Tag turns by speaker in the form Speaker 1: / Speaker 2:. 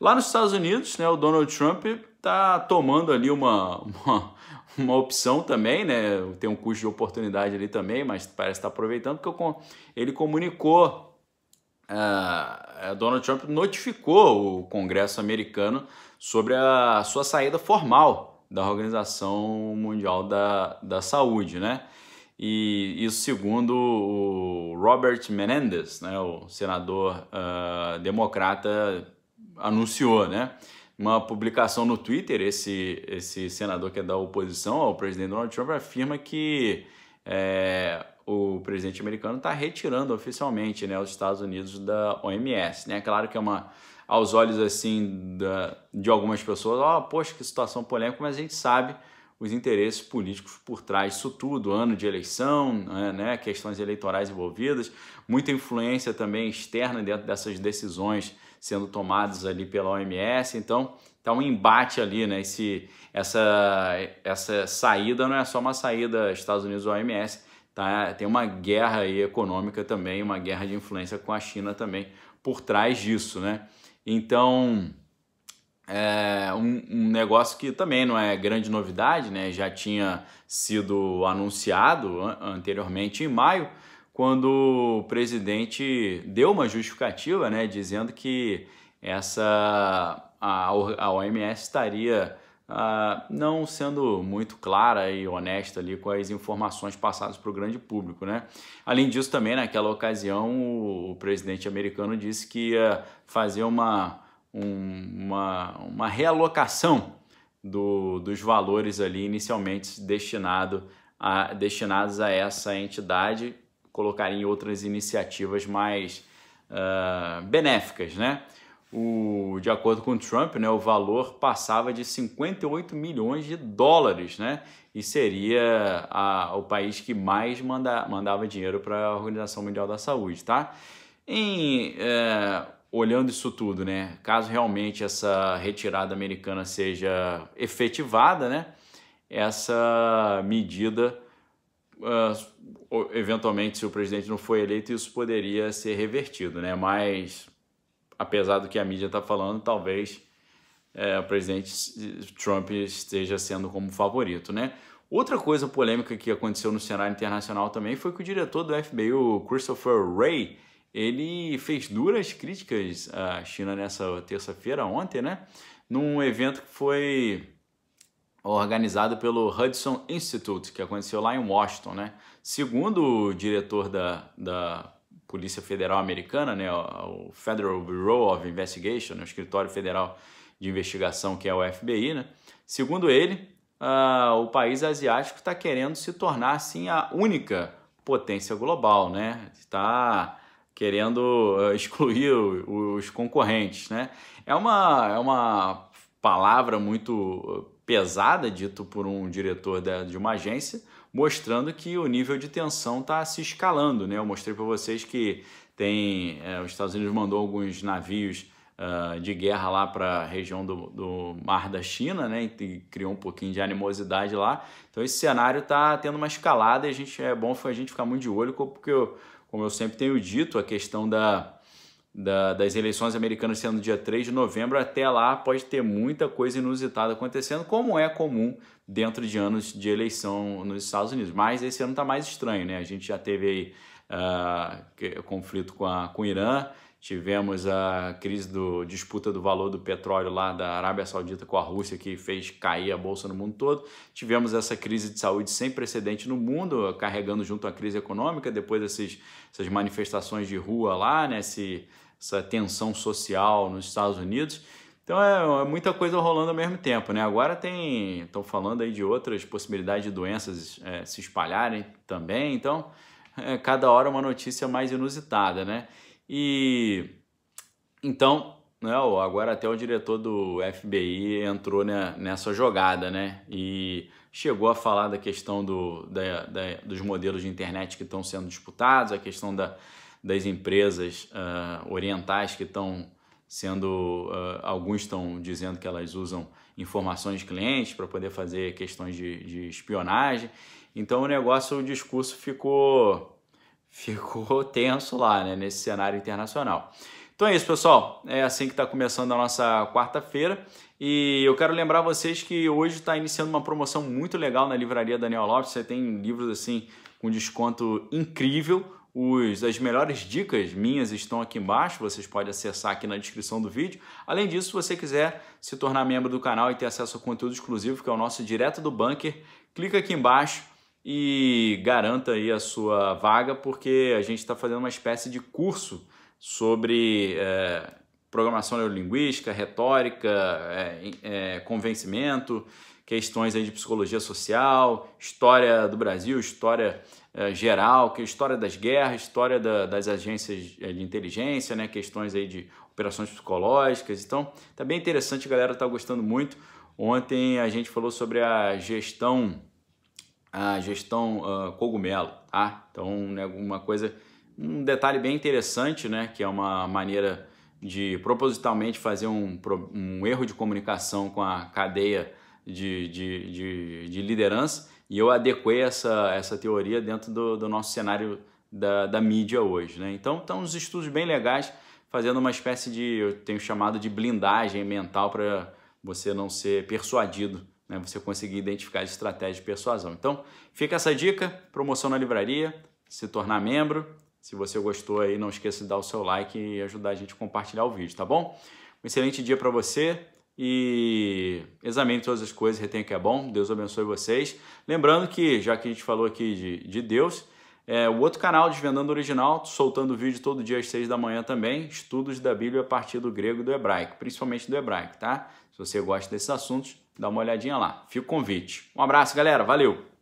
Speaker 1: Lá nos Estados Unidos, né, o Donald Trump está tomando ali uma, uma, uma, opção também, né? Tem um custo de oportunidade ali também, mas parece estar tá aproveitando, porque ele comunicou. Uh, Donald Trump notificou o Congresso americano sobre a sua saída formal da Organização Mundial da, da Saúde, né? E isso segundo o Robert Menendez, né, o senador uh, democrata anunciou, né? Uma publicação no Twitter, esse, esse senador que é da oposição ao presidente Donald Trump afirma que é, o presidente americano está retirando oficialmente né, os Estados Unidos da OMS. Né? Claro que é uma, aos olhos assim da, de algumas pessoas, ó, oh, poxa, que situação polêmica, mas a gente sabe os interesses políticos por trás disso tudo, ano de eleição, né, né questões eleitorais envolvidas, muita influência também externa dentro dessas decisões sendo tomados ali pela OMS. Então, tá um embate ali, né? Esse, essa, essa saída não é só uma saída Estados Unidos-OMS, tá? Tem uma guerra aí econômica também, uma guerra de influência com a China também por trás disso, né? Então, é um, um, negócio que também não é grande novidade, né? Já tinha sido anunciado anteriormente em maio, quando o presidente deu uma justificativa, né, dizendo que essa a, a OMS estaria ah, não sendo muito clara e honesta ali com as informações passadas para o grande público, né? Além disso, também naquela ocasião o, o presidente americano disse que ia fazer uma um, uma, uma realocação do, dos valores ali inicialmente destinado a, destinados a essa entidade colocar em outras iniciativas mais uh, benéficas, né? O, de acordo com Trump, né, o valor passava de 58 milhões de dólares, né? E seria a, o país que mais manda, mandava dinheiro para a Organização Mundial da Saúde, tá? Em, é, olhando isso tudo, né? Caso realmente essa retirada americana seja efetivada, né? Essa medida uh, eventualmente, se o presidente não for eleito, isso poderia ser revertido, né? Mas, apesar do que a mídia está falando, talvez é, o presidente Trump esteja sendo como favorito, né? Outra coisa polêmica que aconteceu no cenário internacional também foi que o diretor do FBI, o Christopher Wray, ele fez duras críticas à China nessa terça-feira, ontem, né? Num evento que foi organizado pelo Hudson Institute, que aconteceu lá em Washington, né? Segundo o diretor da, da Polícia Federal Americana, né, o Federal Bureau of Investigation, né, o Escritório Federal de Investigação, que é o FBI, né? Segundo ele, uh, o país asiático está querendo se tornar, assim, a única potência global, né? Está querendo ah, excluir os concorrentes, né? É uma, é uma palavra muito pesada, dito por um diretor de uma agência, mostrando que o nível de tensão está se escalando. Né? Eu mostrei para vocês que tem é, os Estados Unidos mandou alguns navios uh, de guerra lá para a região do, do, Mar da China, né? E criou um pouquinho de animosidade lá. Então esse cenário está tendo uma escalada e a gente é bom a gente ficar muito de olho, porque eu, como eu sempre tenho dito, a questão da da, das eleições americanas sendo dia 3 de novembro, até lá pode ter muita coisa inusitada acontecendo, como é comum dentro de anos de eleição nos Estados Unidos. Mas esse ano está mais estranho, né? A gente já teve aí uh, conflito com, a, com o Irã, Tivemos a crise do disputa do valor do petróleo lá da Arábia Saudita com a Rússia, que fez cair a bolsa no mundo todo. Tivemos essa crise de saúde sem precedente no mundo, carregando junto a crise econômica, depois esses, essas manifestações de rua lá, né? Esse, essa tensão social nos Estados Unidos. Então é, é, muita coisa rolando ao mesmo tempo, né? Agora tem, estão falando aí de outras possibilidades de doenças é, se espalharem também. Então, é, cada hora uma notícia mais inusitada, né? E então, né, agora até o diretor do FBI entrou né, nessa jogada, né? E chegou a falar da questão do, da, da, dos modelos de internet que estão sendo disputados, a questão da, das empresas uh, orientais que estão sendo, uh, alguns estão dizendo que elas usam informações de clientes para poder fazer questões de, de espionagem. Então o negócio, o discurso ficou ficou tenso lá, né, nesse cenário internacional. Então é isso, pessoal. É assim que está começando a nossa quarta-feira. E eu quero lembrar vocês que hoje está iniciando uma promoção muito legal na livraria Daniel Lopes. Você tem livros assim com desconto incrível. Os, as melhores dicas minhas estão aqui embaixo, vocês podem acessar aqui na descrição do vídeo. Além disso, se você quiser se tornar membro do canal e ter acesso a conteúdo exclusivo, que é o nosso Direto do Bunker, clica aqui embaixo e garanta aí a sua vaga, porque a gente está fazendo uma espécie de curso sobre é, programação neurolinguística, retórica, é, é, convencimento, questões aí de psicologia social, história do Brasil, história é, geral, que é história das guerras, história da, das agências é, de inteligência, né, questões aí de operações psicológicas. Então, tá bem interessante, a galera tá gostando muito. Ontem a gente falou sobre a gestão a gestão uh, cogumelo, tá? Então, né, uma coisa, um detalhe bem interessante, né, que é uma maneira de propositalmente fazer um, um erro de comunicação com a cadeia de, de, de, de liderança e eu adequei essa, essa teoria dentro do, do nosso cenário da, da, mídia hoje, né? Então, estão uns estudos bem legais fazendo uma espécie de, eu tenho chamado de blindagem mental para você não ser persuadido né, você conseguir identificar as estratégias de persuasão. Então, fica essa dica, promoção na livraria, se tornar membro. Se você gostou aí, não esqueça de dar o seu like e ajudar a gente a compartilhar o vídeo, tá bom? Um excelente dia para você e examine todas as coisas, retenha o que é bom. Deus abençoe vocês. Lembrando que, já que a gente falou aqui de, de Deus, é, o outro canal, Desvendando Original, soltando vídeo todo dia às seis da manhã também, estudos da Bíblia a partir do grego e do hebraico, principalmente do hebraico, tá? Se você gosta desses assuntos, Dá uma olhadinha lá. Fica o convite. Um abraço, galera. Valeu!